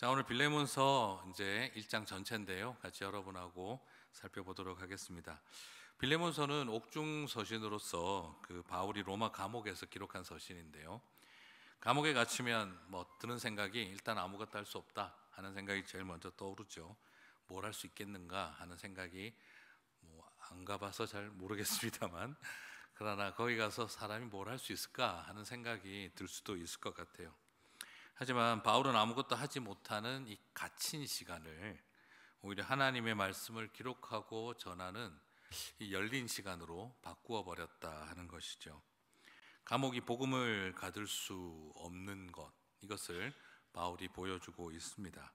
자, 오늘 빌레몬서 이제 1장 전체인데요. 같이 여러분하고 살펴보도록 하겠습니다. 빌레몬서는 옥중 서신으로서 그 바울이 로마 감옥에서 기록한 서신인데요. 감옥에 갇히면 뭐 드는 생각이 일단 아무것도 할 수 없다 하는 생각이 제일 먼저 떠오르죠. 뭘 할 수 있겠는가 하는 생각이 뭐 안 가봐서 잘 모르겠습니다만 그러나 거기 가서 사람이 뭘 할 수 있을까 하는 생각이 들 수도 있을 것 같아요. 하지만 바울은 아무것도 하지 못하는 이 갇힌 시간을 오히려 하나님의 말씀을 기록하고 전하는 이 열린 시간으로 바꾸어 버렸다 하는 것이죠. 감옥이 복음을 가둘 수 없는 것 이것을 바울이 보여주고 있습니다.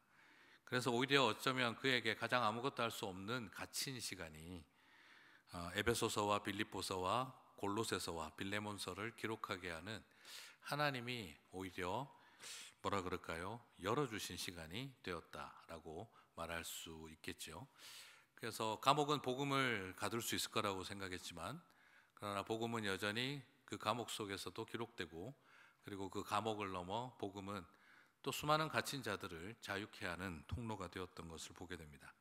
그래서 오히려 어쩌면 그에게 가장 아무것도 할 수 없는 갇힌 시간이 어, 에베소서와 빌립보서와 골로새서와 빌레몬서를 기록하게 하는 하나님이 오히려 뭐라 그럴까요? 열어주신 시간이 되었다라고 말할 수 있겠죠. 그래서 감옥은 복음을 가둘 수 있을 거라고 생각했지만 그러나 복음은 여전히 그 감옥 속에서도 기록되고 그리고 그 감옥을 넘어 복음은 또 수많은 갇힌 자들을 자유케 하는 통로가 되었던 것을 보게 됩니다.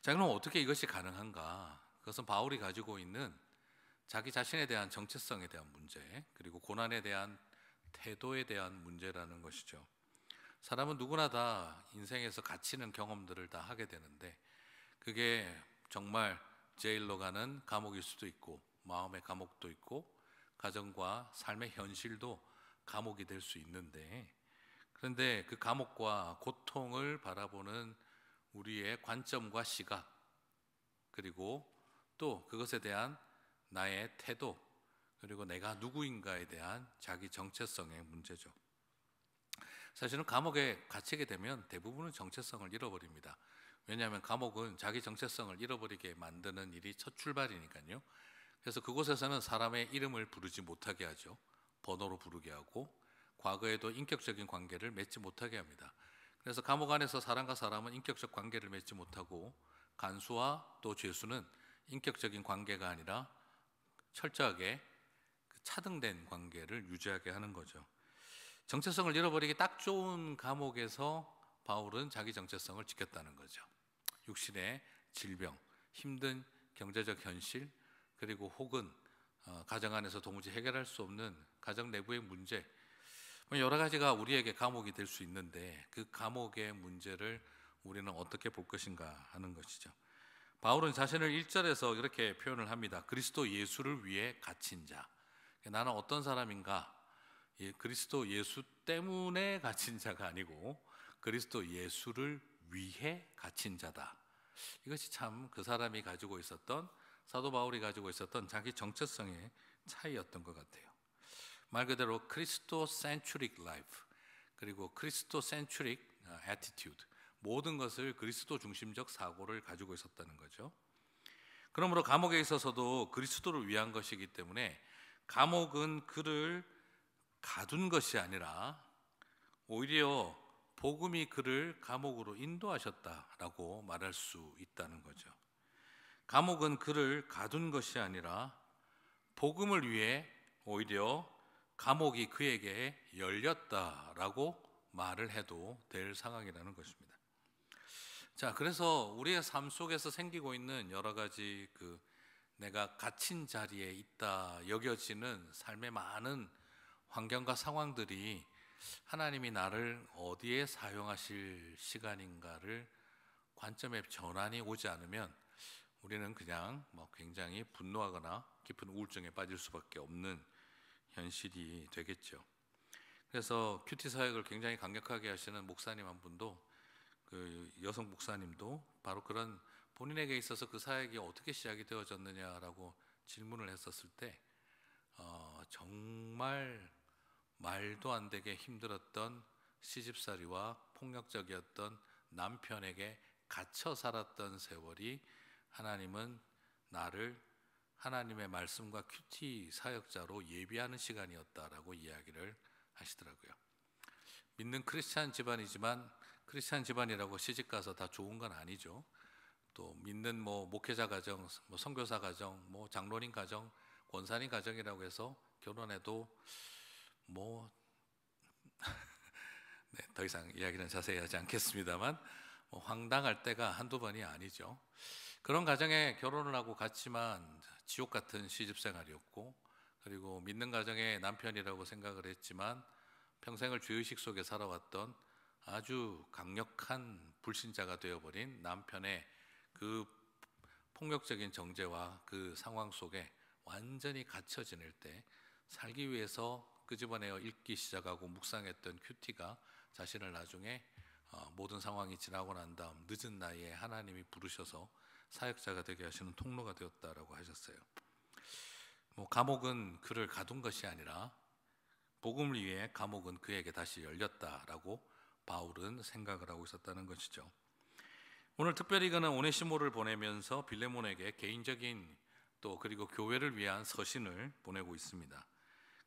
자, 그럼 어떻게 이것이 가능한가? 그것은 바울이 가지고 있는 자기 자신에 대한 정체성에 대한 문제, 그리고 고난에 대한 태도에 대한 문제라는 것이죠. 사람은 누구나 다 인생에서 갇히는 경험들을 다 하게 되는데 그게 정말 제일로 가는 감옥일 수도 있고 마음의 감옥도 있고 가정과 삶의 현실도 감옥이 될 수 있는데 그런데 그 감옥과 고통을 바라보는 우리의 관점과 시각 그리고 또 그것에 대한 나의 태도 그리고 내가 누구인가에 대한 자기 정체성의 문제죠. 사실은 감옥에 갇히게 되면 대부분은 정체성을 잃어버립니다. 왜냐하면 감옥은 자기 정체성을 잃어버리게 만드는 일이 첫 출발이니까요. 그래서 그곳에서는 사람의 이름을 부르지 못하게 하죠. 번호로 부르게 하고 과거에도 인격적인 관계를 맺지 못하게 합니다. 그래서 감옥 안에서 사람과 사람은 인격적 관계를 맺지 못하고 간수와 또 죄수는 인격적인 관계가 아니라 철저하게 차등된 관계를 유지하게 하는 거죠. 정체성을 잃어버리기 딱 좋은 감옥에서 바울은 자기 정체성을 지켰다는 거죠. 육신의 질병, 힘든 경제적 현실, 그리고 혹은 어, 가정 안에서 도무지 해결할 수 없는 가정 내부의 문제, 뭐 여러 가지가 우리에게 감옥이 될 수 있는데 그 감옥의 문제를 우리는 어떻게 볼 것인가 하는 것이죠. 바울은 자신을 1절에서 이렇게 표현을 합니다. 그리스도 예수를 위해 갇힌 자. 나는 어떤 사람인가? 예, 그리스도 예수 때문에 갇힌 자가 아니고 그리스도 예수를 위해 갇힌 자다. 이것이 참 그 사람이 가지고 있었던 사도 바울이 가지고 있었던 자기 정체성의 차이였던 것 같아요. 말 그대로 크리스토 센츄릭 라이프 그리고 크리스토 센츄릭 애티튜드 모든 것을 그리스도 중심적 사고를 가지고 있었다는 거죠. 그러므로 감옥에 있어서도 그리스도를 위한 것이기 때문에 감옥은 그를 가둔 것이 아니라 오히려 복음이 그를 감옥으로 인도하셨다라고 말할 수 있다는 거죠. 감옥은 그를 가둔 것이 아니라 복음을 위해 오히려 감옥이 그에게 열렸다라고 말을 해도 될 상황이라는 것입니다. 자, 그래서 우리의 삶 속에서 생기고 있는 여러 가지 그 내가 갇힌 자리에 있다 여겨지는 삶의 많은 환경과 상황들이 하나님이 나를 어디에 사용하실 시간인가를 관점의 전환이 오지 않으면 우리는 그냥 뭐 굉장히 분노하거나 깊은 우울증에 빠질 수밖에 없는 현실이 되겠죠. 그래서 큐티 사역을 굉장히 강력하게 하시는 목사님 한 분도 그 여성 목사님도 바로 그런 본인에게 있어서 그 사역이 어떻게 시작이 되어졌느냐라고 질문을 했었을 때 어, 정말 말도 안 되게 힘들었던 시집살이와 폭력적이었던 남편에게 갇혀 살았던 세월이 하나님은 나를 하나님의 말씀과 큐티 사역자로 예비하는 시간이었다라고 이야기를 하시더라고요. 믿는 크리스찬 집안이지만 크리스찬 집안이라고 시집 가서 다 좋은 건 아니죠. 또 믿는 뭐 목회자 가정, 뭐 선교사 가정, 뭐 장로님 가정, 권사님 가정이라고 해서 결혼해도 뭐 네, 더 이상 이야기는 자세히 하지 않겠습니다만 뭐 황당할 때가 한두 번이 아니죠. 그런 가정에 결혼을 하고 갔지만 지옥 같은 시집 생활이었고 그리고 믿는 가정의 남편이라고 생각을 했지만 평생을 죄의식 속에 살아왔던 아주 강력한 불신자가 되어버린 남편의 그 폭력적인 정제와 그 상황 속에 완전히 갇혀 지낼 때 살기 위해서 끄집어내어 그 읽기 시작하고 묵상했던 큐티가 자신을 나중에 어, 모든 상황이 지나고 난 다음 늦은 나이에 하나님이 부르셔서 사역자가 되게 하시는 통로가 되었다라고 하셨어요. 뭐 감옥은 그를 가둔 것이 아니라 복음을 위해 감옥은 그에게 다시 열렸다라고 바울은 생각을 하고 있었다는 것이죠. 오늘 특별히 그는 오네시모를 보내면서 빌레몬에게 개인적인 또 그리고 교회를 위한 서신을 보내고 있습니다.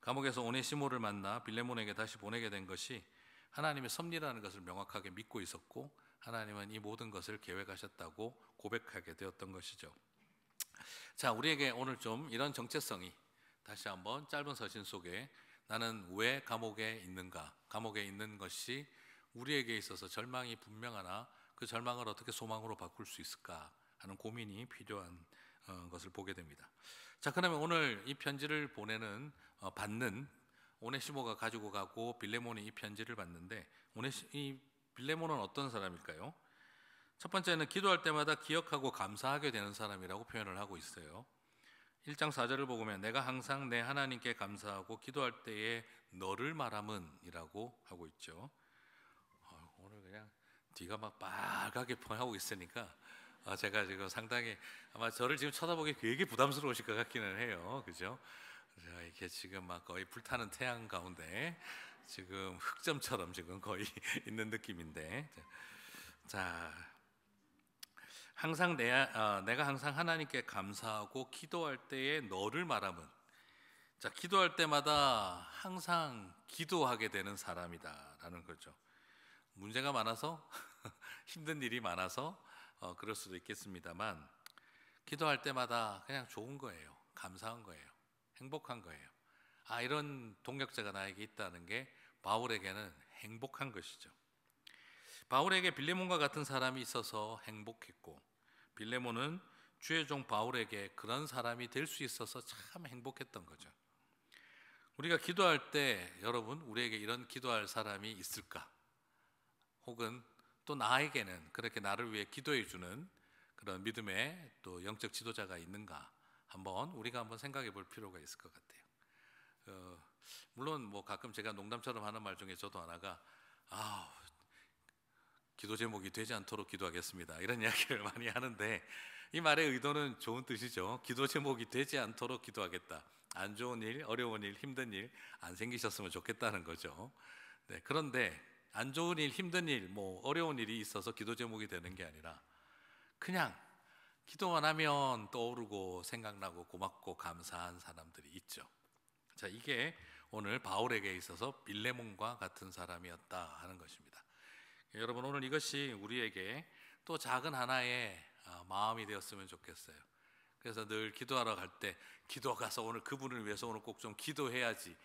감옥에서 오네시모를 만나 빌레몬에게 다시 보내게 된 것이 하나님의 섭리라는 것을 명확하게 믿고 있었고 하나님은 이 모든 것을 계획하셨다고 고백하게 되었던 것이죠. 자, 우리에게 오늘 좀 이런 정체성이 다시 한번 짧은 서신 속에 나는 왜 감옥에 있는가? 감옥에 있는 것이 우리에게 있어서 절망이 분명하나 그 절망을 어떻게 소망으로 바꿀 수 있을까 하는 고민이 필요한 어, 것을 보게 됩니다. 자, 그다음 오늘 이 편지를 보내는 어, 받는 오네시모가 가지고 가고 빌레몬이 이 편지를 받는데 오네시 이 빌레몬은 어떤 사람일까요? 첫 번째는 기도할 때마다 기억하고 감사하게 되는 사람이라고 표현을 하고 있어요. 1장 4절을 보면 내가 항상 내 하나님께 감사하고 기도할 때에 너를 말함은이라고 하고 있죠. 뒤가 막 빨갛게 펑하고 있으니까 아, 제가 지금 상당히 아마 저를 지금 쳐다보기 되게 부담스러우실 것 같기는 해요. 그죠? 이렇게 지금 막 거의 불타는 태양 가운데 지금 흑점처럼 지금 거의 있는 느낌인데 자 항상 내, 어, 내가 항상 하나님께 감사하고 기도할 때에 너를 말함은 자 기도할 때마다 항상 기도하게 되는 사람이다라는 거죠. 문제가 많아서 힘든 일이 많아서 어, 그럴 수도 있겠습니다만 기도할 때마다 그냥 좋은 거예요. 감사한 거예요. 행복한 거예요. 아 이런 동력자가 나에게 있다는 게 바울에게는 행복한 것이죠. 바울에게 빌레몬과 같은 사람이 있어서 행복했고 빌레몬은 주의 종 바울에게 그런 사람이 될 수 있어서 참 행복했던 거죠. 우리가 기도할 때 여러분 우리에게 이런 기도할 사람이 있을까? 혹은 또 나에게는 그렇게 나를 위해 기도해 주는 그런 믿음의 또 영적 지도자가 있는가 한번 우리가 한번 생각해 볼 필요가 있을 것 같아요. 어, 물론 뭐 가끔 제가 농담처럼 하는 말 중에 저도 하나가 아 기도 제목이 되지 않도록 기도하겠습니다. 이런 이야기를 많이 하는데 이 말의 의도는 좋은 뜻이죠. 기도 제목이 되지 않도록 기도하겠다. 안 좋은 일, 어려운 일, 힘든 일 안 생기셨으면 좋겠다는 거죠. 네, 그런데 안 좋은 일, 힘든 일, 뭐 어려운 일이 있어서 기도 제목이 되는 게 아니라 그냥 기도만 하면 떠오르고 생각나고 고맙고 감사한 사람들이 있죠. 자, 이게 오늘 바울에게 있어서 빌레몬과 같은 사람이었다 하는 것입니다. 여러분 오늘 이것이 우리에게 또 작은 하나의 아, 마음이 되었으면 좋겠어요. 그래서 늘 기도하러 갈 때 기도 가서 오늘 그분을 위해서 오늘 꼭 좀 기도해야지.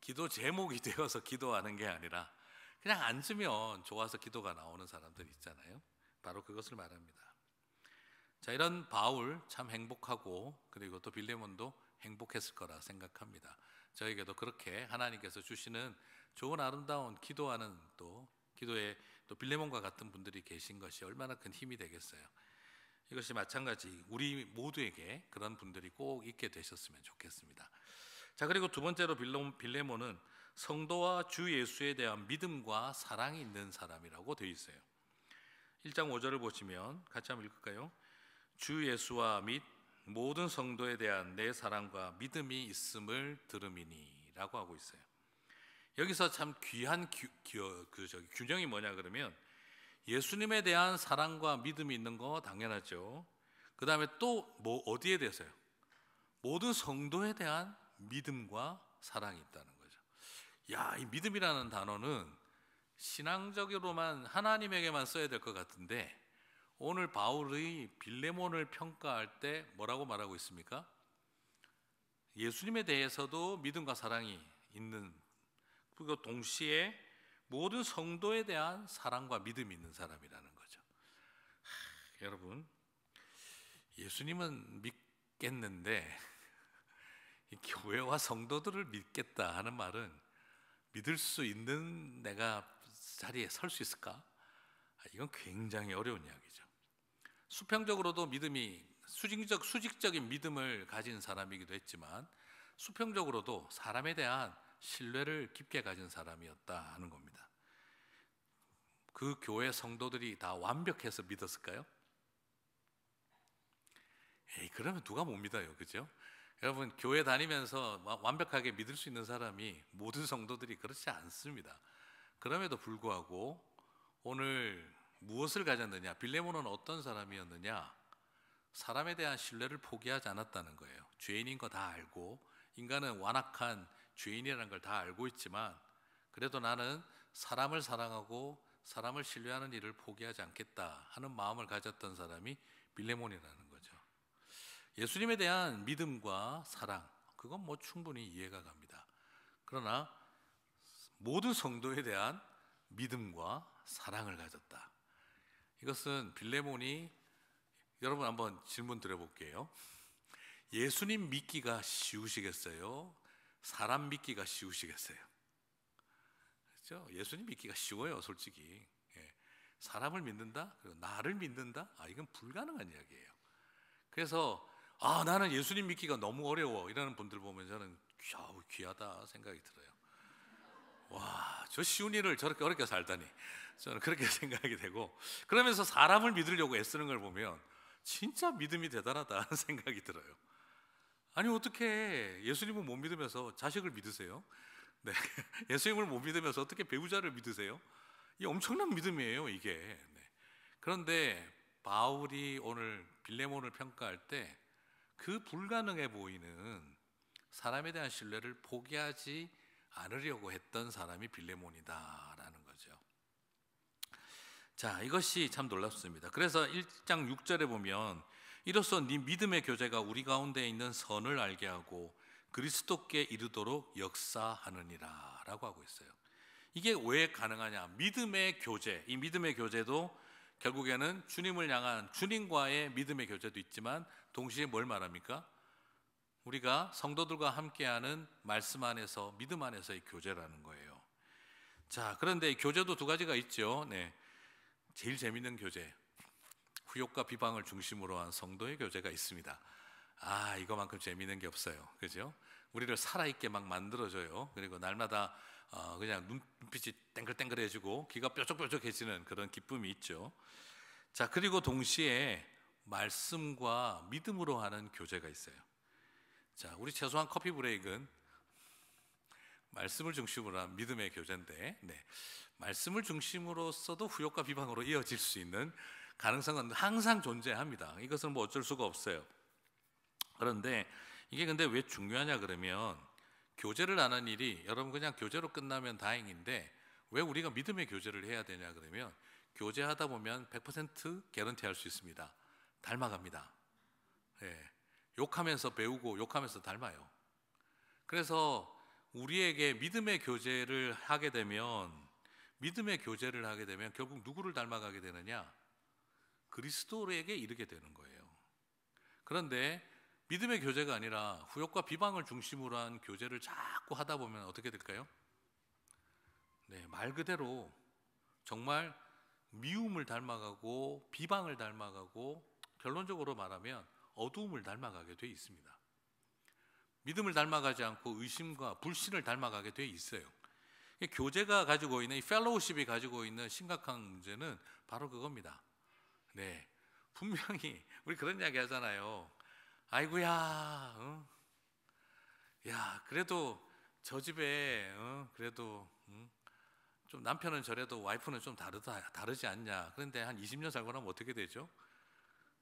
기도 제목이 되어서 기도하는 게 아니라 그냥 앉으면 좋아서 기도가 나오는 사람들 있잖아요. 바로 그것을 말합니다. 자, 이런 바울 참 행복하고 그리고 또 빌레몬도 행복했을 거라 생각합니다. 저에게도 그렇게 하나님께서 주시는 좋은 아름다운 기도하는 또 기도에 또 빌레몬과 같은 분들이 계신 것이 얼마나 큰 힘이 되겠어요. 이것이 마찬가지 우리 모두에게 그런 분들이 꼭 있게 되셨으면 좋겠습니다. 자, 그리고 두 번째로 빌레몬은 성도와 주 예수에 대한 믿음과 사랑이 있는 사람이라고 되어 있어요. 1장 5절을 보시면 같이 한번 읽을까요? 주 예수와 및 모든 성도에 대한 내 사랑과 믿음이 있음을 들음이니라고 하고 있어요. 여기서 참 귀한 규, 규, 그 저기 균형이 뭐냐 그러면 예수님에 대한 사랑과 믿음이 있는 거 당연하죠. 그 다음에 또 뭐 어디에 대해서요? 모든 성도에 대한 믿음과 사랑이 있다는 야, 이 믿음이라는 단어는 신앙적으로만 하나님에게만 써야 될 것 같은데 오늘 바울의 빌레몬을 평가할 때 뭐라고 말하고 있습니까? 예수님에 대해서도 믿음과 사랑이 있는 그리고 동시에 모든 성도에 대한 사랑과 믿음이 있는 사람이라는 거죠. 하, 여러분, 예수님은 믿겠는데 교회와 성도들을 믿겠다 하는 말은 믿을 수 있는 내가 자리에 설 수 있을까? 아, 이건 굉장히 어려운 이야기죠. 수평적으로도 믿음이 수직적 수직적인 믿음을 가진 사람이기도 했지만 수평적으로도 사람에 대한 신뢰를 깊게 가진 사람이었다 하는 겁니다. 그 교회 성도들이 다 완벽해서 믿었을까요? 에이, 그러면 누가 못 믿어요, 그죠? 여러분 교회 다니면서 완벽하게 믿을 수 있는 사람이 모든 성도들이 그렇지 않습니다. 그럼에도 불구하고 오늘 무엇을 가졌느냐? 빌레몬은 어떤 사람이었느냐? 사람에 대한 신뢰를 포기하지 않았다는 거예요. 죄인인 거 다 알고 인간은 완악한 죄인이라는 걸 다 알고 있지만 그래도 나는 사람을 사랑하고 사람을 신뢰하는 일을 포기하지 않겠다 하는 마음을 가졌던 사람이 빌레몬이라는 예수님에 대한 믿음과 사랑, 그건 뭐 충분히 이해가 갑니다. 그러나 모든 성도에 대한 믿음과 사랑을 가졌다. 이것은 빌레몬이 여러분 한번 질문 드려볼게요. 예수님 믿기가 쉬우시겠어요? 사람 믿기가 쉬우시겠어요? 그렇죠? 예수님 믿기가 쉬워요, 솔직히. 예. 사람을 믿는다? 나를 믿는다? 아, 이건 불가능한 이야기예요. 그래서 아, 나는 예수님 믿기가 너무 어려워. 이러는 분들 보면 저는 아우 귀하다 생각이 들어요. 와, 저 쉬운 일을 저렇게 어렵게 살다니. 저는 그렇게 생각이 되고 그러면서 사람을 믿으려고 애쓰는 걸 보면 진짜 믿음이 대단하다는 생각이 들어요. 아니 어떻게 예수님을 못 믿으면서 자식을 믿으세요? 네. 예수님을 못 믿으면서 어떻게 배우자를 믿으세요? 이 엄청난 믿음이에요, 이게. 네. 그런데 바울이 오늘 빌레몬을 평가할 때그 불가능해 보이는 사람에 대한 신뢰를 포기하지 않으려고 했던 사람이 빌레몬이다라는 거죠. 자, 이것이 참 놀랍습니다. 그래서 1장 6절에 보면 이로써 네 믿음의 교제가 우리 가운데 있는 선을 알게 하고 그리스도께 이르도록 역사하느니라라고 하고 있어요. 이게 왜 가능하냐? 믿음의 교제. 이 믿음의 교제도 결국에는 주님을 향한 주님과의 믿음의 교제도 있지만 동시에 뭘 말합니까? 우리가 성도들과 함께하는 말씀 안에서 믿음 안에서의 교제라는 거예요. 자, 그런데 교제도 두 가지가 있죠. 네. 제일 재밌는 교제. 후욕과 비방을 중심으로 한 성도의 교제가 있습니다. 아, 이거만큼 재밌는 게 없어요. 그죠? 우리를 살아있게 막 만들어줘요. 그리고 날마다 어, 그냥 눈빛이 땡글땡글해지고 귀가 뾰족뾰족해지는 그런 기쁨이 있죠. 자, 그리고 동시에 말씀과 믿음으로 하는 교제가 있어요. 자, 우리 최소한 커피 브레이크는 말씀을 중심으로 한 믿음의 교제인데, 네. 말씀을 중심으로 써도 후욕과 비방으로 이어질 수 있는 가능성은 항상 존재합니다. 이것은 뭐 어쩔 수가 없어요. 그런데 이게 근데 왜 중요하냐 그러면 교제를 하는 일이 여러분 그냥 교제로 끝나면 다행인데 왜 우리가 믿음의 교제를 해야 되냐 그러면 교제하다 보면 100% 개런티 할 수 있습니다. 닮아갑니다. 예, 욕하면서 배우고 욕하면서 닮아요. 그래서 우리에게 믿음의 교제를 하게 되면 믿음의 교제를 하게 되면 결국 누구를 닮아가게 되느냐? 그리스도에게 이르게 되는 거예요. 그런데 믿음의 교제가 아니라 후욕과 비방을 중심으로 한 교제를 자꾸 하다 보면 어떻게 될까요? 네, 말 그대로 정말 미움을 닮아가고 비방을 닮아가고 결론적으로 말하면 어두움을 닮아가게 돼 있습니다. 믿음을 닮아가지 않고 의심과 불신을 닮아가게 돼 있어요. 교제가 가지고 있는 이 펠로우십이 가지고 있는 심각한 문제는 바로 그겁니다. 네. 분명히 우리 그런 이야기 하잖아요. 아이고야. 어? 야, 그래도 저 집에 어? 그래도 음? 좀 남편은 저래도 와이프는 좀 다르다 다르지 않냐. 그런데 한 20년 살고 나면 어떻게 되죠?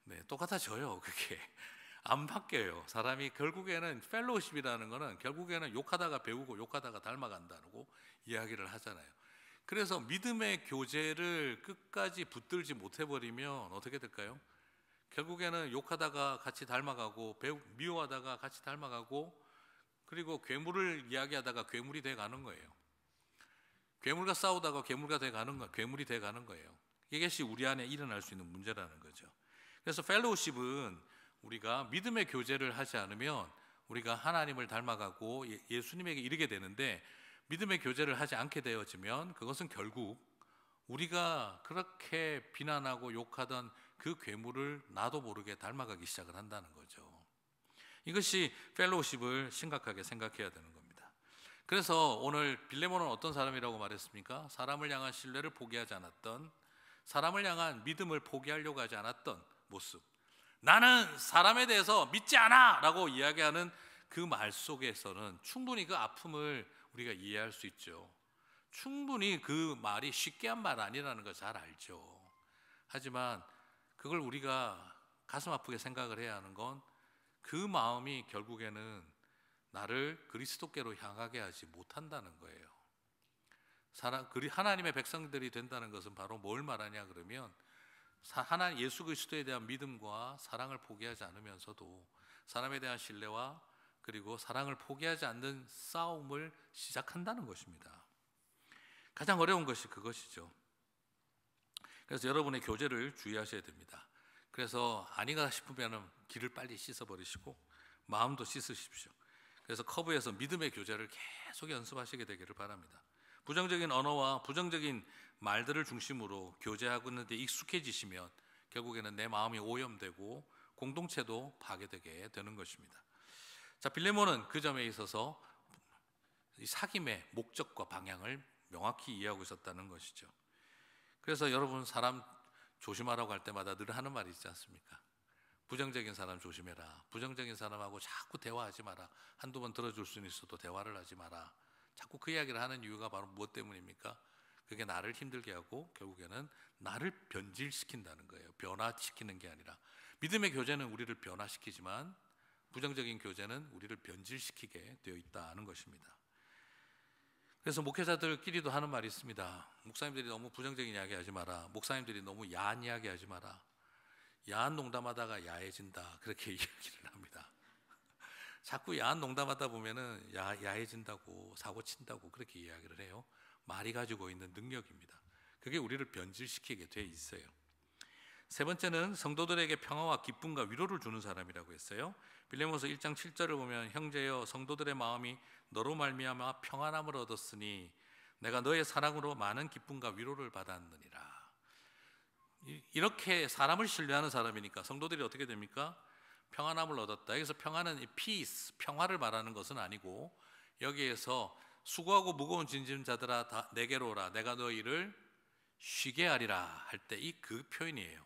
네, 똑같아져요. 그게 안 바뀌어요. 사람이 결국에는 펠로우십이라는 거는 결국에는 욕하다가 배우고 욕하다가 닮아간다고 이야기를 하잖아요. 그래서 믿음의 교제를 끝까지 붙들지 못해버리면 어떻게 될까요? 결국에는 욕하다가 같이 닮아가고 배우, 미워하다가 같이 닮아가고 그리고 괴물을 이야기하다가 괴물이 돼 가는 거예요. 괴물과 싸우다가 괴물이 돼 가는 거, 괴물이 돼 가는 거예요. 이것이 우리 안에 일어날 수 있는 문제라는 거죠. 그래서 펠로우십은 우리가 믿음의 교제를 하지 않으면 우리가 하나님을 닮아가고 예, 예수님에게 이르게 되는데 믿음의 교제를 하지 않게 되어지면 그것은 결국 우리가 그렇게 비난하고 욕하던 그 괴물을 나도 모르게 닮아가기 시작을 한다는 거죠. 이것이 펠로우십을 심각하게 생각해야 되는 겁니다. 그래서 오늘 빌레몬은 어떤 사람이라고 말했습니까? 사람을 향한 신뢰를 포기하지 않았던 사람을 향한 믿음을 포기하려고 하지 않았던 모습. 나는 사람에 대해서 믿지 않아! 라고 이야기하는 그 말 속에서는 충분히 그 아픔을 우리가 이해할 수 있죠. 충분히 그 말이 쉽게 한 말 아니라는 걸 잘 알죠. 하지만 그걸 우리가 가슴 아프게 생각을 해야 하는 건 그 마음이 결국에는 나를 그리스도께로 향하게 하지 못한다는 거예요. 사람, 하나님의 백성들이 된다는 것은 바로 뭘 말하냐 그러면 하나님 예수 그리스도에 대한 믿음과 사랑을 포기하지 않으면서도 사람에 대한 신뢰와 그리고 사랑을 포기하지 않는 싸움을 시작한다는 것입니다. 가장 어려운 것이 그것이죠. 그래서 여러분의 교제를 주의하셔야 됩니다. 그래서 아니가 싶으면 길을 빨리 씻어버리시고 마음도 씻으십시오. 그래서 커브에서 믿음의 교제를 계속 연습하시게 되기를 바랍니다. 부정적인 언어와 부정적인 말들을 중심으로 교제하고 있는데 익숙해지시면 결국에는 내 마음이 오염되고 공동체도 파괴되게 되는 것입니다. 자, 빌레몬은 그 점에 있어서 사귐의 목적과 방향을 명확히 이해하고 있었다는 것이죠. 그래서 여러분 사람 조심하라고 할 때마다 늘 하는 말이 있지 않습니까? 부정적인 사람 조심해라. 부정적인 사람하고 자꾸 대화하지 마라. 한두 번 들어줄 수는 있어도 대화를 하지 마라. 자꾸 그 이야기를 하는 이유가 바로 무엇 때문입니까? 그게 나를 힘들게 하고 결국에는 나를 변질시킨다는 거예요. 변화시키는 게 아니라 믿음의 교제는 우리를 변화시키지만 부정적인 교제는 우리를 변질시키게 되어 있다는 것입니다. 그래서 목회자들끼리도 하는 말이 있습니다. 목사님들이 너무 부정적인 이야기 하지 마라. 목사님들이 너무 야한 이야기 하지 마라. 야한 농담하다가 야해진다. 그렇게 이야기를 합니다. 자꾸 야한 농담하다 보면은 야, 야해진다고 사고 친다고 그렇게 이야기를 해요. 말이 가지고 있는 능력입니다. 그게 우리를 변질시키게 돼 있어요. 세 번째는 성도들에게 평화와 기쁨과 위로를 주는 사람이라고 했어요. 빌레모서 1장 7절을 보면 형제여 성도들의 마음이 너로 말미암아 평안함을 얻었으니 내가 너의 사랑으로 많은 기쁨과 위로를 받았느니라. 이렇게 사람을 신뢰하는 사람이니까 성도들이 어떻게 됩니까? 평안함을 얻었다. 여기서 평안은 peace, 평화를 말하는 것은 아니고 여기에서 수고하고 무거운 진심자들아 다 내게로 오라 내가 너희를 쉬게 하리라 할 때 이 그 표현이에요.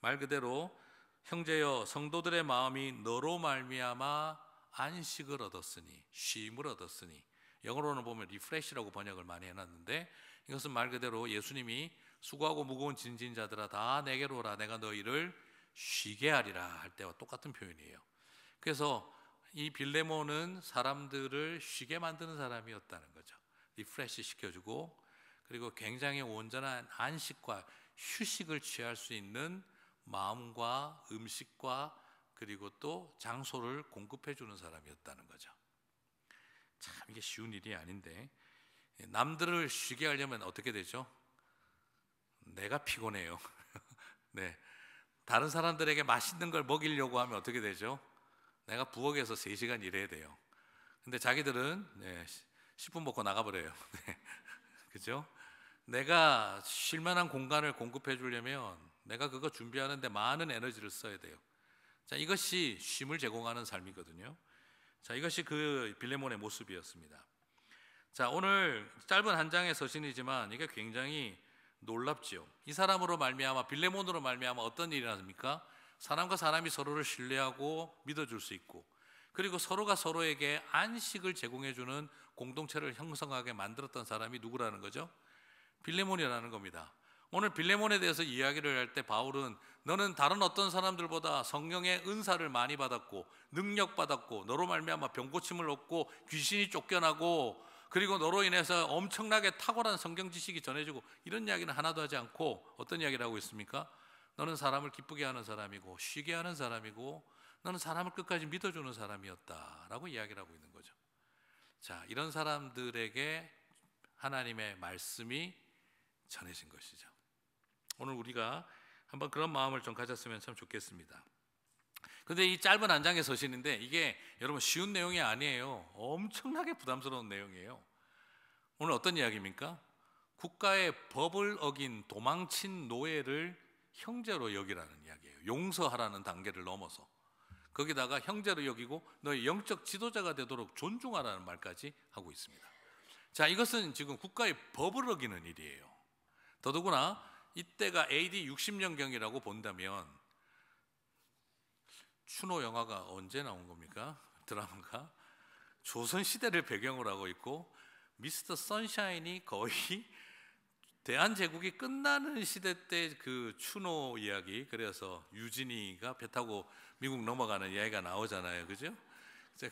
말 그대로 형제여 성도들의 마음이 너로 말미암아 안식을 얻었으니 쉼을 얻었으니 영어로는 보면 리프레시라고 번역을 많이 해놨는데 이것은 말 그대로 예수님이 수고하고 무거운 진진자들아 다 내게로 오라 내가 너희를 쉬게 하리라 할 때와 똑같은 표현이에요. 그래서 이 빌레몬은 사람들을 쉬게 만드는 사람이었다는 거죠. 리프레시 시켜주고 그리고 굉장히 온전한 안식과 휴식을 취할 수 있는 마음과 음식과 그리고 또 장소를 공급해 주는 사람이었다는 거죠. 참 이게 쉬운 일이 아닌데 남들을 쉬게 하려면 어떻게 되죠? 내가 피곤해요. 네. 다른 사람들에게 맛있는 걸 먹이려고 하면 어떻게 되죠? 내가 부엌에서 3시간 일해야 돼요. 근데 자기들은 네, 10분 먹고 나가버려요. 네. 그죠? 내가 쉴 만한 공간을 공급해 주려면 내가 그거 준비하는데 많은 에너지를 써야 돼요. 자, 이것이 쉼을 제공하는 삶이거든요. 자, 이것이 그 빌레몬의 모습이었습니다. 자, 오늘 짧은 한 장의 서신이지만 이게 굉장히 놀랍지요. 이 사람으로 말미암아 빌레몬으로 말미암아 어떤 일이 났습니까 사람과 사람이 서로를 신뢰하고 믿어줄 수 있고 그리고 서로가 서로에게 안식을 제공해주는 공동체를 형성하게 만들었던 사람이 누구라는 거죠? 빌레몬이라는 겁니다. 오늘 빌레몬에 대해서 이야기를 할 때 바울은 너는 다른 어떤 사람들보다 성령의 은사를 많이 받았고 능력 받았고 너로 말미암아 병고침을 얻고 귀신이 쫓겨나고 그리고 너로 인해서 엄청나게 탁월한 성경 지식이 전해지고 이런 이야기는 하나도 하지 않고 어떤 이야기를 하고 있습니까? 너는 사람을 기쁘게 하는 사람이고 쉬게 하는 사람이고 너는 사람을 끝까지 믿어주는 사람이었다라고 이야기를 하고 있는 거죠. 자, 이런 사람들에게 하나님의 말씀이 전해진 것이죠. 오늘 우리가 한번 그런 마음을 좀 가졌으면 참 좋겠습니다. 근데 이 짧은 한 장의 서신인데 이게 여러분 쉬운 내용이 아니에요. 엄청나게 부담스러운 내용이에요. 오늘 어떤 이야기입니까? 국가의 법을 어긴 도망친 노예를 형제로 여기라는 이야기예요. 용서하라는 단계를 넘어서 거기다가 형제로 여기고 너의 영적 지도자가 되도록 존중하라는 말까지 하고 있습니다. 자, 이것은 지금 국가의 법을 어기는 일이에요. 더더구나 이때가 AD 60년경이라고 본다면 추노 영화가 언제 나온 겁니까? 드라마가 조선 시대를 배경으로 하고 있고 미스터 선샤인이 거의 대한제국이 끝나는 시대 때 그 추노 이야기 그래서 유진이가 배 타고 미국 넘어가는 이야기가 나오잖아요, 그죠?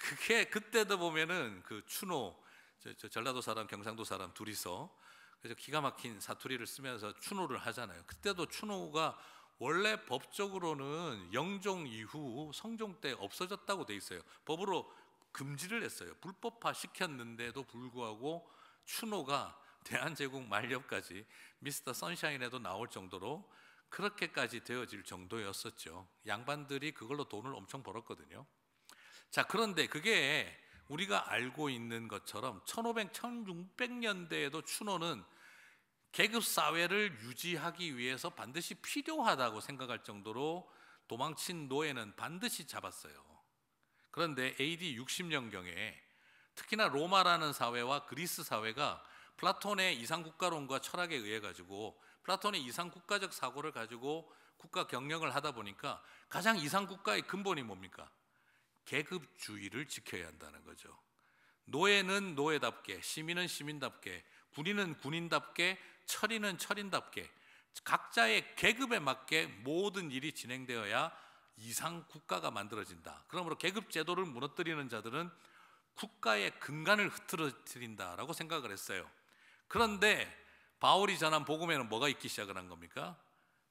그게 그때도 보면은 그 추노 저, 저 전라도 사람, 경상도 사람 둘이서 그래서 기가 막힌 사투리를 쓰면서 추노를 하잖아요. 그때도 추노가 원래 법적으로는 영종 이후 성종 때 없어졌다고 돼 있어요. 법으로 금지를 했어요. 불법화 시켰는데도 불구하고 추노가 대한제국 만렵까지 미스터 선샤인에도 나올 정도로 그렇게까지 되어질 정도였었죠. 양반들이 그걸로 돈을 엄청 벌었거든요. 자, 그런데 그게 우리가 알고 있는 것처럼 1500, 1600년대에도 추노는 계급 사회를 유지하기 위해서 반드시 필요하다고 생각할 정도로 도망친 노예는 반드시 잡았어요. 그런데 AD 60년경에 특히나 로마라는 사회와 그리스 사회가 플라톤의 이상국가론과 철학에 의해 가지고 플라톤의 이상국가적 사고를 가지고 국가 경영을 하다 보니까 가장 이상국가의 근본이 뭡니까? 계급주의를 지켜야 한다는 거죠. 노예는 노예답게, 시민은 시민답게, 군인은 군인답게, 철인은 철인답게, 각자의 계급에 맞게 모든 일이 진행되어야 이상 국가가 만들어진다. 그러므로 계급 제도를 무너뜨리는 자들은 국가의 근간을 흐트러뜨린다라고 생각을 했어요. 그런데 바울이 전한 복음에는 뭐가 있기 시작을 한 겁니까?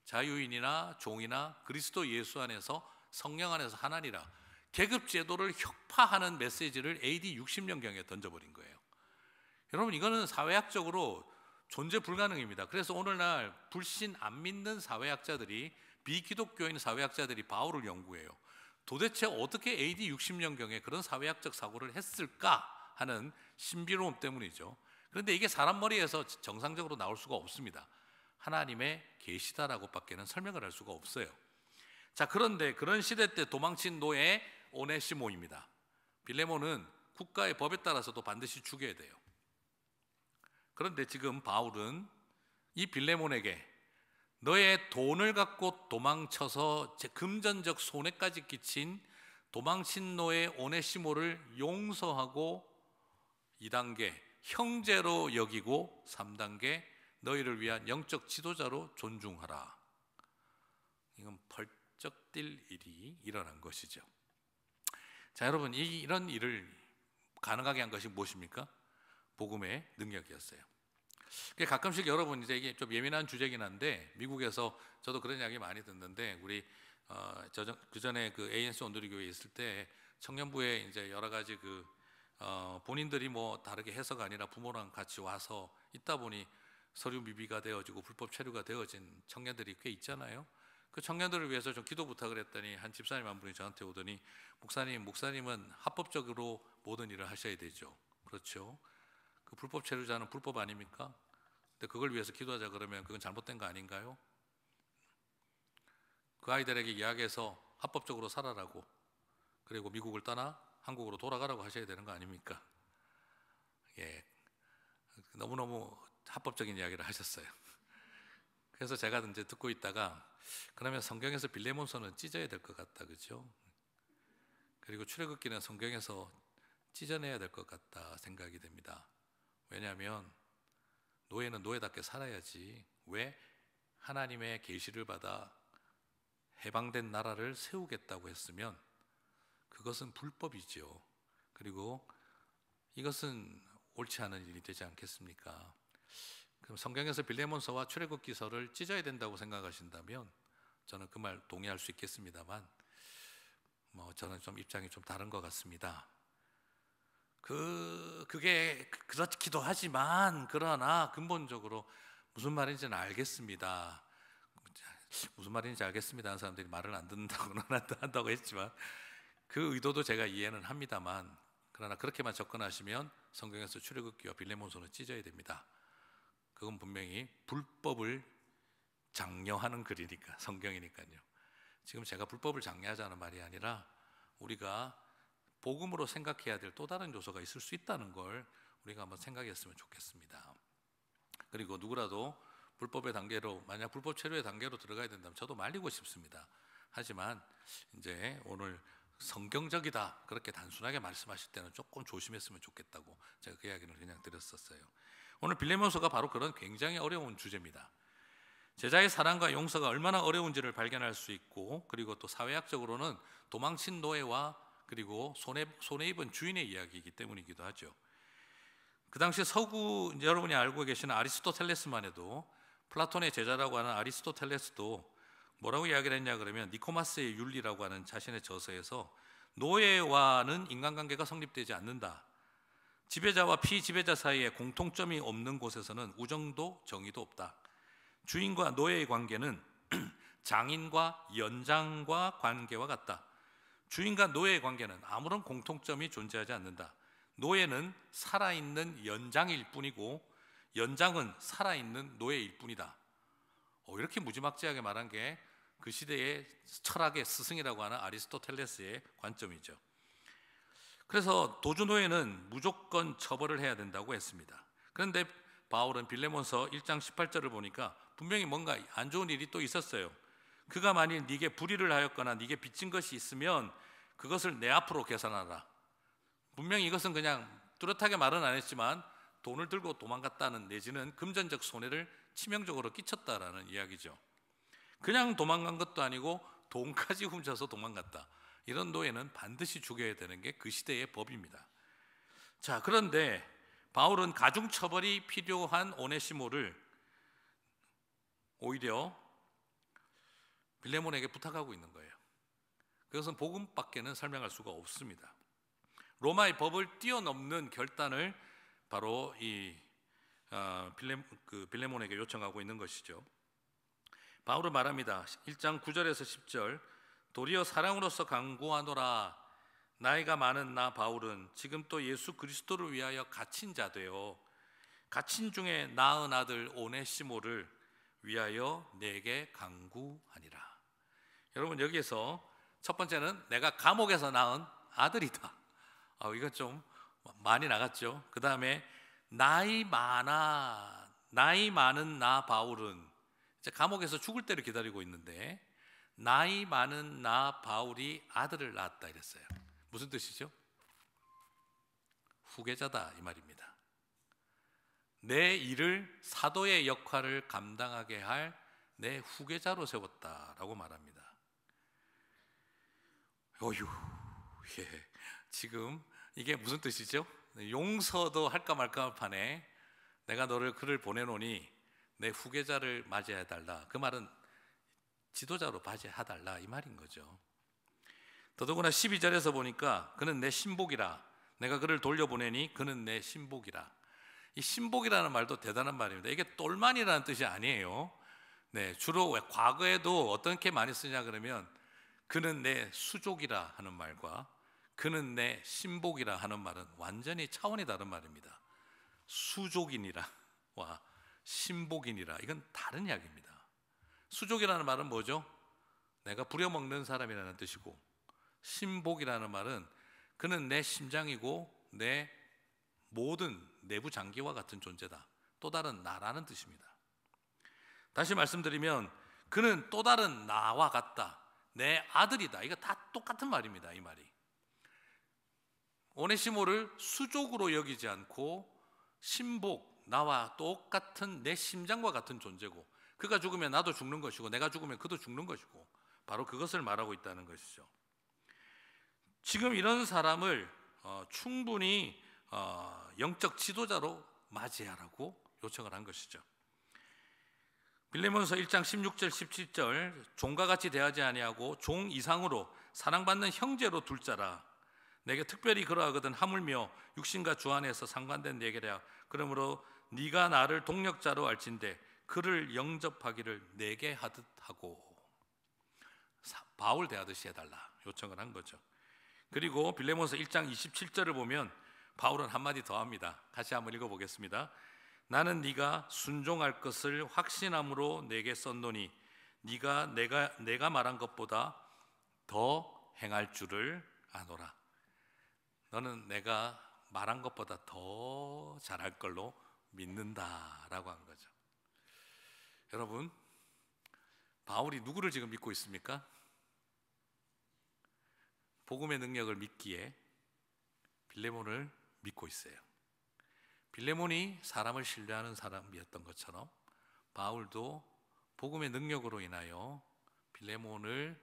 자유인이나 종이나 그리스도 예수 안에서 성령 안에서 하나니라 계급 제도를 혁파하는 메시지를 AD 60년경에 던져버린 거예요. 여러분 이거는 사회학적으로 존재 불가능입니다. 그래서 오늘날 불신 안 믿는 사회학자들이 비기독교인 사회학자들이 바울을 연구해요. 도대체 어떻게 AD 60년경에 그런 사회학적 사고를 했을까 하는 신비로움 때문이죠. 그런데 이게 사람 머리에서 정상적으로 나올 수가 없습니다. 하나님의 계시다라고밖에는 설명을 할 수가 없어요. 자, 그런데 그런 시대 때 도망친 노예 오네시모입니다. 빌레몬은 국가의 법에 따라서도 반드시 죽여야 돼요. 그런데 지금 바울은 이 빌레몬에게 너의 돈을 갖고 도망쳐서 금전적 손해까지 끼친 도망친 노예 오네시모를 용서하고 2단계 형제로 여기고 3단계 너희를 위한 영적 지도자로 존중하라. 이건 벌쩍 뛸 일이 일어난 것이죠. 자, 여러분, 이, 이런 일을 가능하게 한 것이 무엇입니까? 복음의 능력이었어요. 그러니까 가끔씩 여러분 이제 이게 좀 예민한 주제긴 한데 미국에서 저도 그런 이야기 많이 듣는데 우리 어, 그 전에 그 ANC 온누리 교회 있을 때 청년부에 이제 여러 가지 그 어, 본인들이 뭐 다르게 해서가 아니라 부모랑 같이 와서 있다 보니 서류 미비가 되어지고 불법 체류가 되어진 청년들이 꽤 있잖아요. 그 청년들을 위해서 좀 기도 부탁을 했더니 한 집사님 한 분이 저한테 오더니 목사님, 목사님은 합법적으로 모든 일을 하셔야 되죠. 그렇죠. 그 불법 체류자는 불법 아닙니까? 근데 그걸 위해서 기도하자 그러면 그건 잘못된 거 아닌가요? 그 아이들에게 이야기해서 합법적으로 살아라고 그리고 미국을 떠나 한국으로 돌아가라고 하셔야 되는 거 아닙니까? 예. 너무너무 합법적인 이야기를 하셨어요. 그래서 제가 이제 듣고 있다가 그러면 성경에서 빌레몬서는 찢어야 될 것 같다. 그죠? 그리고 출애굽기는 성경에서 찢어내야 될 것 같다 생각이 됩니다. 왜냐하면 노예는 노예답게 살아야지 왜 하나님의 계시를 받아 해방된 나라를 세우겠다고 했으면 그것은 불법이지요. 그리고 이것은 옳지 않은 일이 되지 않겠습니까? 그럼 성경에서 빌레몬서와 출애굽기서를 찢어야 된다고 생각하신다면 저는 그 말 동의할 수 있겠습니다만 뭐 저는 좀 입장이 좀 다른 것 같습니다. 그 그게 그렇기도 하지만 그러나 근본적으로 무슨 말인지는 알겠습니다. 무슨 말인지 알겠습니다 하는 사람들이 말을 안 듣는다고 한다고 했지만 그 의도도 제가 이해는 합니다만 그러나 그렇게만 접근하시면 성경에서 출애굽기와 빌레몬손는 찢어야 됩니다. 그건 분명히 불법을 장려하는 글이니까 성경이니까요. 지금 제가 불법을 장려하자는 말이 아니라 우리가 복음으로 생각해야 될 또 다른 요소가 있을 수 있다는 걸 우리가 한번 생각했으면 좋겠습니다. 그리고 누구라도 불법의 단계로 만약 불법 체류의 단계로 들어가야 된다면 저도 말리고 싶습니다. 하지만 이제 오늘 성경적이다 그렇게 단순하게 말씀하실 때는 조금 조심했으면 좋겠다고 제가 그 이야기를 그냥 드렸었어요. 오늘 빌레몬서가 바로 그런 굉장히 어려운 주제입니다. 제자의 사랑과 용서가 얼마나 어려운지를 발견할 수 있고 그리고 또 사회학적으로는 도망친 노예와 그리고 손해 손해 입은 주인의 이야기이기 때문이기도 하죠. 그 당시 서구 여러분이 알고 계시는 아리스토텔레스만 해도 플라톤의 제자라고 하는 아리스토텔레스도 뭐라고 이야기를 했냐 그러면 니코마스의 윤리라고 하는 자신의 저서에서 노예와는 인간관계가 성립되지 않는다. 지배자와 피지배자 사이에 공통점이 없는 곳에서는 우정도 정의도 없다. 주인과 노예의 관계는 장인과 연장과 관계와 같다. 주인과 노예의 관계는 아무런 공통점이 존재하지 않는다. 노예는 살아있는 연장일 뿐이고 연장은 살아있는 노예일 뿐이다. 어, 이렇게 무지막지하게 말한 게그 시대의 철학의 스승이라고 하는 아리스토텔레스의 관점이죠. 그래서 도준호에는 무조건 처벌을 해야 된다고 했습니다. 그런데 바울은 빌레몬서 1장 18절을 보니까 분명히 뭔가 안 좋은 일이 또 있었어요. 그가 만일 네게 불의를 하였거나 네게 빚진 것이 있으면 그것을 내 앞으로 계산하라. 분명히 이것은 그냥 뚜렷하게 말은 안 했지만 돈을 들고 도망갔다는 내지는 금전적 손해를 치명적으로 끼쳤다라는 이야기죠. 그냥 도망간 것도 아니고 돈까지 훔쳐서 도망갔다. 이런 노예는 반드시 죽여야 되는 게 그 시대의 법입니다. 자, 그런데 바울은 가중 처벌이 필요한 오네시모를 오히려 빌레몬에게 부탁하고 있는 거예요. 그것은 복음밖에는 설명할 수가 없습니다. 로마의 법을 뛰어넘는 결단을 바로 이 어, 빌레, 그 빌레몬에게 요청하고 있는 것이죠. 바울은 말합니다. 1장 9절에서 10절 도리어 사랑으로서 강구하노라 나이가 많은 나 바울은 지금 또 예수 그리스도를 위하여 갇힌 자 되어 갇힌 중에 낳은 아들 오네시모를 위하여 내게 강구하니라. 여러분 여기에서 첫 번째는 내가 감옥에서 낳은 아들이다. 아, 이건 좀 많이 나갔죠. 그 다음에 나이 많아 나이 많은 나 바울은 감옥에서 죽을 때를 기다리고 있는데 나이 많은 나 바울이 아들을 낳았다 이랬어요. 무슨 뜻이죠? 후계자다 이 말입니다. 내 일을 사도의 역할을 감당하게 할 내 후계자로 세웠다라고 말합니다. 어휴, 예. 지금 이게 무슨 뜻이죠? 용서도 할까 말까 판에 내가 너를 그를 보내노니 내 후계자를 맞이해 달라. 그 말은 지도자로 맞이해 달라 이 말인 거죠. 더더구나 12절에서 보니까 그는 내 신복이라 내가 그를 돌려보내니 그는 내 신복이라. 이 신복이라는 말도 대단한 말입니다. 이게 똘만이라는 뜻이 아니에요. 네, 주로 과거에도 어떻게 많이 쓰냐 그러면 그는 내 수족이라 하는 말과 그는 내 신복이라 하는 말은 완전히 차원이 다른 말입니다. 수족인이라 와 신복인이라 이건 다른 이야기입니다. 수족이라는 말은 뭐죠? 내가 부려먹는 사람이라는 뜻이고 신복이라는 말은 그는 내 심장이고 내 모든 내부 장기와 같은 존재다. 또 다른 나라는 뜻입니다. 다시 말씀드리면 그는 또 다른 나와 같다. 내 아들이다. 이거 다 똑같은 말입니다. 이 말이. 오네시모를 수족으로 여기지 않고 신복 나와 똑같은 내 심장과 같은 존재고 그가 죽으면 나도 죽는 것이고 내가 죽으면 그도 죽는 것이고 바로 그것을 말하고 있다는 것이죠. 지금 이런 사람을 어, 충분히 어, 영적 지도자로 맞이하라고 요청을 한 것이죠. 빌레몬서 1장 16절 17절 종과 같이 대하지 아니하고 종 이상으로 사랑받는 형제로 둘자라 내게 특별히 그러하거든 하물며 육신과 주 안에서 상관된 내게라 그러므로 네가 나를 동력자로 알진대 그를 영접하기를 내게 하듯 하고 바울 대하듯이 해달라 요청을 한 거죠. 그리고 빌레몬서 1장 27절을 보면 바울은 한마디 더 합니다. 다시 한번 읽어보겠습니다. 나는 네가 순종할 것을 확신함으로 내게 썼노니 네가 내가 내가 말한 것보다 더 행할 줄을 아노라. 너는 내가 말한 것보다 더 잘할 걸로 믿는다라고 한 거죠. 여러분, 바울이 누구를 지금 믿고 있습니까? 복음의 능력을 믿기에 빌레몬을 믿고 있어요. 빌레몬이 사람을 신뢰하는 사람이었던 것처럼 바울도 복음의 능력으로 인하여 빌레몬을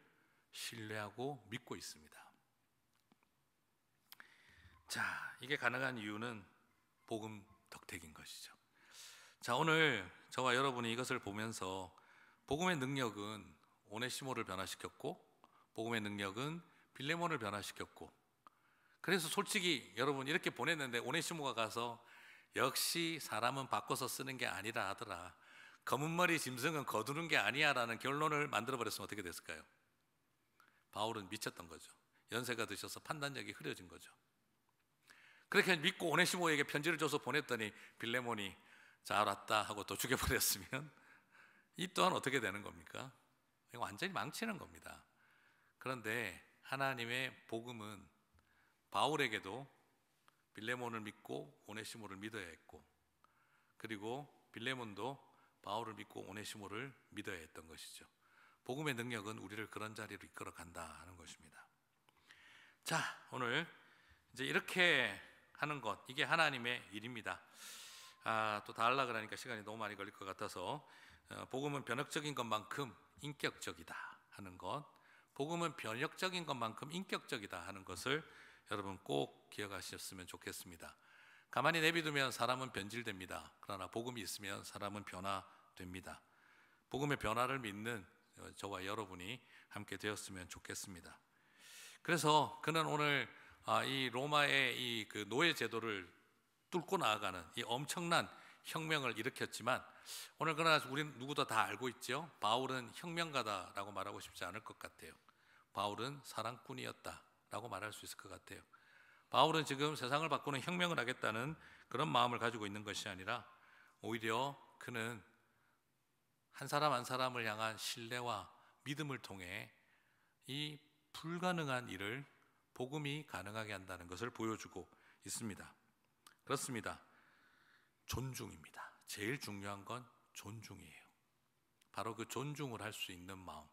신뢰하고 믿고 있습니다. 자, 이게 가능한 이유는 복음 덕택인 것이죠. 자, 오늘 저와 여러분이 이것을 보면서 복음의 능력은 오네시모를 변화시켰고 복음의 능력은 빌레몬을 변화시켰고 그래서 솔직히 여러분 이렇게 보냈는데 오네시모가 가서 역시 사람은 바꿔서 쓰는 게 아니라 하더라. 검은 머리 짐승은 거두는 게 아니야라는 결론을 만들어 버렸으면 어떻게 됐을까요? 바울은 미쳤던 거죠. 연세가 드셔서 판단력이 흐려진 거죠. 그렇게 믿고 오네시모에게 편지를 줘서 보냈더니 빌레몬이 잘 왔다 하고 또 죽여버렸으면 이 또한 어떻게 되는 겁니까? 이거 완전히 망치는 겁니다. 그런데 하나님의 복음은 바울에게도 빌레몬을 믿고 오네시모를 믿어야 했고 그리고 빌레몬도 바울을 믿고 오네시모를 믿어야 했던 것이죠. 복음의 능력은 우리를 그런 자리로 이끌어 간다 하는 것입니다. 자, 오늘 이제 이렇게 하는 것 이게 하나님의 일입니다. 아, 또다하 그러니까 시간이 너무 많이 걸릴 것 같아서 어, 복음은 변혁적인 것만큼 인격적이다 하는 것, 복음은 변혁적인 것만큼 인격적이다 하는 것을 여러분 꼭 기억하셨으면 좋겠습니다. 가만히 내비두면 사람은 변질됩니다. 그러나 복음이 있으면 사람은 변화됩니다. 복음의 변화를 믿는 저와 여러분이 함께 되었으면 좋겠습니다. 그래서 그는 오늘 아, 이 로마의 이 그 노예 제도를 뚫고 나아가는 이 엄청난 혁명을 일으켰지만 오늘 그러나 우리는 누구도 다 알고 있죠. 바울은 혁명가다라고 말하고 싶지 않을 것 같아요. 바울은 사랑꾼이었다라고 말할 수 있을 것 같아요. 바울은 지금 세상을 바꾸는 혁명을 하겠다는 그런 마음을 가지고 있는 것이 아니라 오히려 그는 한 사람 한 사람을 향한 신뢰와 믿음을 통해 이 불가능한 일을 복음이 가능하게 한다는 것을 보여주고 있습니다. 그렇습니다. 존중입니다. 제일 중요한 건 존중이에요. 바로 그 존중을 할 수 있는 마음.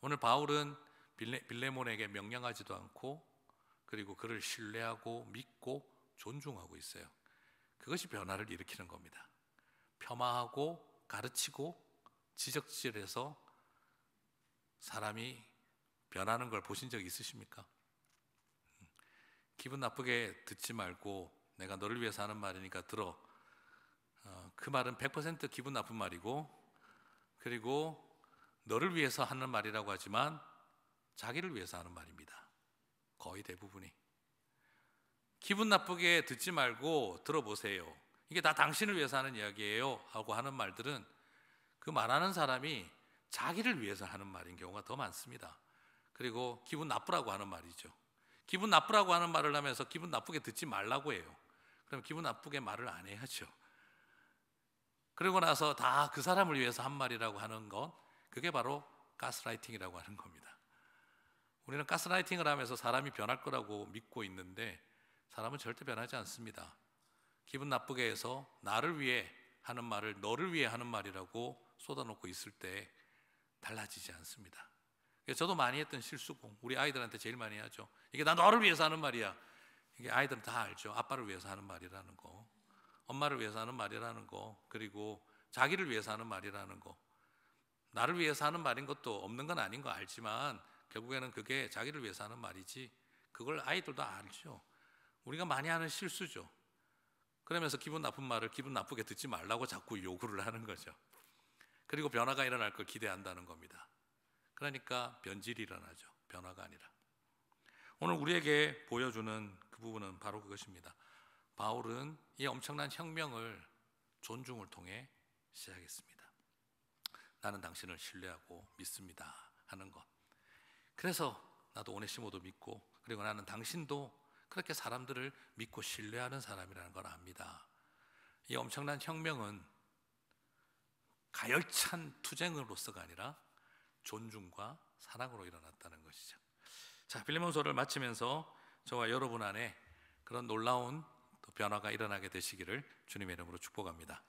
오늘 바울은 빌레, 몬에게 명령하지도 않고 그리고 그를 신뢰하고 믿고 존중하고 있어요. 그것이 변화를 일으키는 겁니다. 폄하하고 가르치고 지적질해서 사람이 변하는 걸 보신 적 있으십니까? 기분 나쁘게 듣지 말고 내가 너를 위해서 하는 말이니까 들어. 어, 그 말은 100% 기분 나쁜 말이고 그리고 너를 위해서 하는 말이라고 하지만 자기를 위해서 하는 말입니다. 거의 대부분이. 기분 나쁘게 듣지 말고 들어보세요. 이게 다 당신을 위해서 하는 이야기예요. 하고 하는 말들은 그 말하는 사람이 자기를 위해서 하는 말인 경우가 더 많습니다. 그리고 기분 나쁘라고 하는 말이죠. 기분 나쁘라고 하는 말을 하면서 기분 나쁘게 듣지 말라고 해요. 그럼 기분 나쁘게 말을 안 해야죠. 그러고 나서 다 그 사람을 위해서 한 말이라고 하는 건 그게 바로 가스라이팅이라고 하는 겁니다. 우리는 가스라이팅을 하면서 사람이 변할 거라고 믿고 있는데 사람은 절대 변하지 않습니다. 기분 나쁘게 해서 나를 위해 하는 말을 너를 위해 하는 말이라고 쏟아놓고 있을 때 달라지지 않습니다. 저도 많이 했던 실수고 우리 아이들한테 제일 많이 하죠. 이게 나 너를 위해서 하는 말이야. 이게 아이들은 다 알죠. 아빠를 위해서 하는 말이라는 거, 엄마를 위해서 하는 말이라는 거, 그리고 자기를 위해서 하는 말이라는 거. 나를 위해서 하는 말인 것도 없는 건 아닌 거 알지만 결국에는 그게 자기를 위해서 하는 말이지. 그걸 아이들도 알죠. 우리가 많이 하는 실수죠. 그러면서 기분 나쁜 말을 기분 나쁘게 듣지 말라고 자꾸 요구를 하는 거죠. 그리고 변화가 일어날 걸 기대한다는 겁니다. 그러니까 변질이 일어나죠. 변화가 아니라. 오늘 우리에게 보여주는 그 부분은 바로 그것입니다. 바울은 이 엄청난 혁명을 존중을 통해 시작했습니다. 나는 당신을 신뢰하고 믿습니다. 하는 것. 그래서 나도 오네시모도 믿고 그리고 나는 당신도 그렇게 사람들을 믿고 신뢰하는 사람이라는 걸 압니다. 이 엄청난 혁명은 가열찬 투쟁으로서가 아니라 존중과 사랑으로 일어났다는 것이죠. 자, 빌레몬서를 마치면서 저와 여러분 안에 그런 놀라운 변화가 일어나게 되시기를 주님의 이름으로 축복합니다.